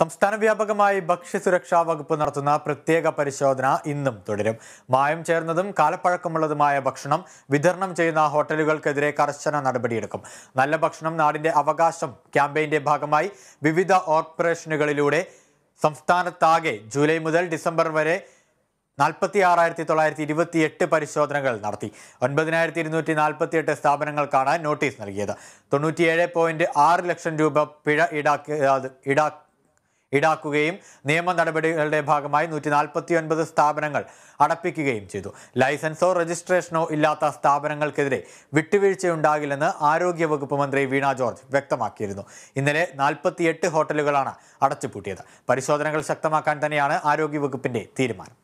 സംസ്ഥാന വ്യാപകമായി ഭക്ഷ്യസുരക്ഷാ വകുപ്പ് നടത്തുന്ന പ്രത്യേക പരിശോധന ഇന്നും തുടരും മായം ചേർന്നതും കാലപ്പഴക്കമുള്ളതുമായ ഭക്ഷണം വിതരണം ചെയ്യുന്ന ഹോട്ടലുകൾക്കെതിരെ കർശന നടപടിയെടുക്കും നല്ല ഭക്ഷണം നാടിന്റെ അവകാശം ക്യാമ്പയിന്റെ ഭാഗമായി വിവിധ ഓപ്പറേഷനുകളിലൂടെ സംസ്ഥാനത്താകെ ജൂലൈ മുതൽ ഡിസംബർ വരെ നാൽപ്പത്തി ആറായിരത്തി തൊള്ളായിരത്തി ഇരുപത്തി എട്ട് പരിശോധനകൾ നടത്തി ഒൻപതിനായിരത്തി ഇരുന്നൂറ്റി നാൽപ്പത്തി എട്ട് സ്ഥാപനങ്ങൾക്കാണ് നോട്ടീസ് നൽകിയത് തൊണ്ണൂറ്റിയേഴ് പോയിന്റ് ആറ് ലക്ഷം രൂപ പിഴ ഈടാക്കിയത് ഈടാക്കി ഈടാക്കുകയും നിയമ നടപടികളുടെ ഭാഗമായി നൂറ്റി നാൽപ്പത്തി ഒൻപത് സ്ഥാപനങ്ങൾ അടപ്പിക്കുകയും ചെയ്തു ലൈസൻസോ രജിസ്ട്രേഷനോ ഇല്ലാത്ത സ്ഥാപനങ്ങൾക്കെതിരെ വിട്ടുവീഴ്ചയുണ്ടാകില്ലെന്ന് ആരോഗ്യവകുപ്പ് മന്ത്രി വീണ ജോർജ് വ്യക്തമാക്കിയിരുന്നു ഇന്നലെ നാൽപ്പത്തിയെട്ട് ഹോട്ടലുകളാണ് അടച്ചുപൂട്ടിയത് പരിശോധനകൾ ശക്തമാക്കാൻ തന്നെയാണ് ആരോഗ്യവകുപ്പിന്റെ തീരുമാനം